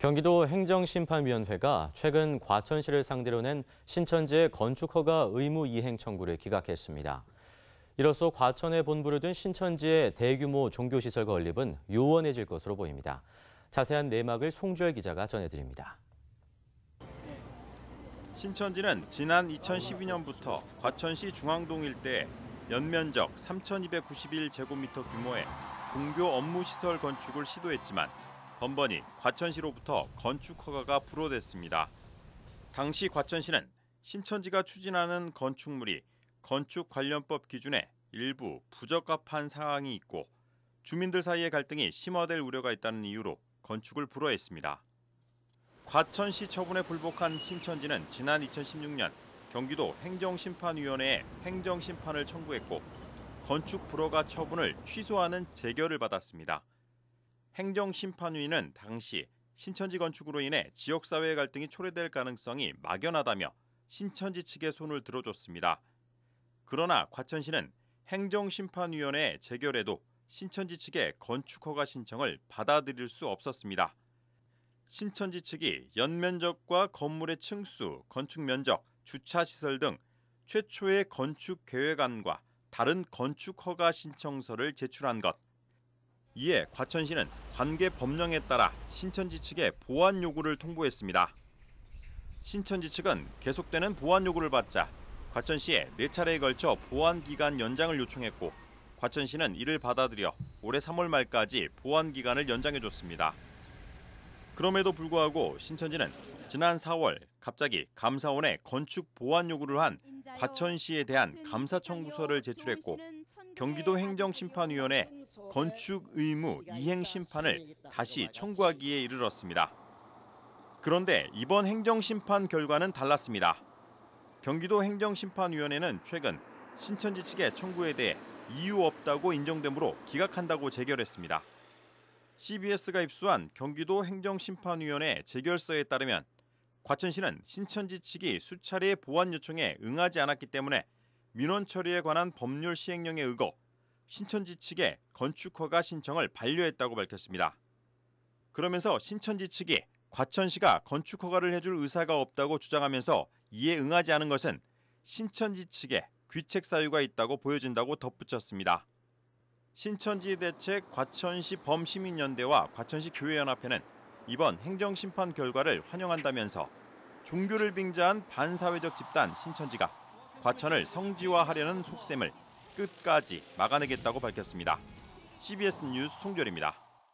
경기도 행정심판위원회가 최근 과천시를 상대로 낸 신천지의 건축허가 의무 이행 청구를 기각했습니다. 이로써 과천에 본부를 둔 신천지의 대규모 종교시설 건립은 요원해질 것으로 보입니다. 자세한 내막을 송주열 기자가 전해드립니다. 신천지는 지난 2012년부터 과천시 중앙동 일대 연면적 3,291제곱미터 규모의 종교 업무시설 건축을 시도했지만 번번이 과천시로부터 건축 허가가 불호됐습니다. 당시 과천시는 신천지가 추진하는 건축물이 건축 관련법 기준에 일부 부적합한 사항이 있고 주민들 사이의 갈등이 심화될 우려가 있다는 이유로 건축을 불허했습니다. 과천시 처분에 불복한 신천지는 지난 2016년 경기도 행정심판위원회에 행정심판을 청구했고 건축 불허가 처분을 취소하는 재결을 받았습니다. 행정심판위는 당시 신천지 건축으로 인해 지역사회 갈등이 초래될 가능성이 막연하다며 신천지 측의 손을 들어줬습니다. 그러나 과천시는 행정심판위원회 재결에도 신천지 측의 건축 허가 신청을 받아들일 수 없었습니다. 신천지 측이 연면적과 건물의 층수, 건축 면적, 주차 시설 등 최초의 건축 계획안과 다른 건축 허가 신청서를 제출한 것. 이에 과천시는 관계 법령에 따라 신천지 측에 보안 요구를 통보했습니다. 신천지 측은 계속되는 보안 요구를 받자 과천시에 4차례에 걸쳐 보안 기간 연장을 요청했고 과천시는 이를 받아들여 올해 3월 말까지 보안 기간을 연장해줬습니다. 그럼에도 불구하고 신천지는 지난 4월 갑자기 감사원에 건축 보안 요구를 한 과천시에 대한 감사 청구서를 제출했고 경기도 행정심판위원회 건축 의무 이행 심판을 다시 청구하기에 이르렀습니다. 그런데 이번 행정심판 결과는 달랐습니다. 경기도 행정심판위원회는 최근 신천지 측의 청구에 대해 이유 없다고 인정되므로 기각한다고 재결했습니다. CBS가 입수한 경기도 행정심판위원회 재결서에 따르면 과천시는 신천지 측이 수차례 보완 요청에 응하지 않았기 때문에 민원 처리에 관한 법률 시행령에 의거 신천지 측에 건축 허가 신청을 반려했다고 밝혔습니다. 그러면서 신천지 측이 과천시가 건축 허가를 해줄 의사가 없다고 주장하면서 이에 응하지 않은 것은 신천지 측에 귀책 사유가 있다고 보여진다고 덧붙였습니다. 신천지 대책 과천시 범시민연대와 과천시 교회연합회는 이번 행정심판 결과를 환영한다면서 종교를 빙자한 반사회적 집단 신천지가 과천을 성지화하려는 속셈을 끝까지 막아내겠다고 밝혔습니다. CBS 뉴스 송결입니다.